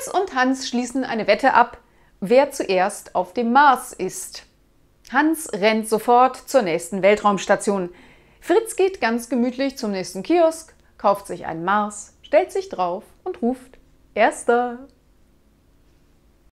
Fritz und Hans schließen eine Wette ab, wer zuerst auf dem Mars ist. Hans rennt sofort zur nächsten Weltraumstation. Fritz geht ganz gemütlich zum nächsten Kiosk, kauft sich einen Mars, stellt sich drauf und ruft Erster.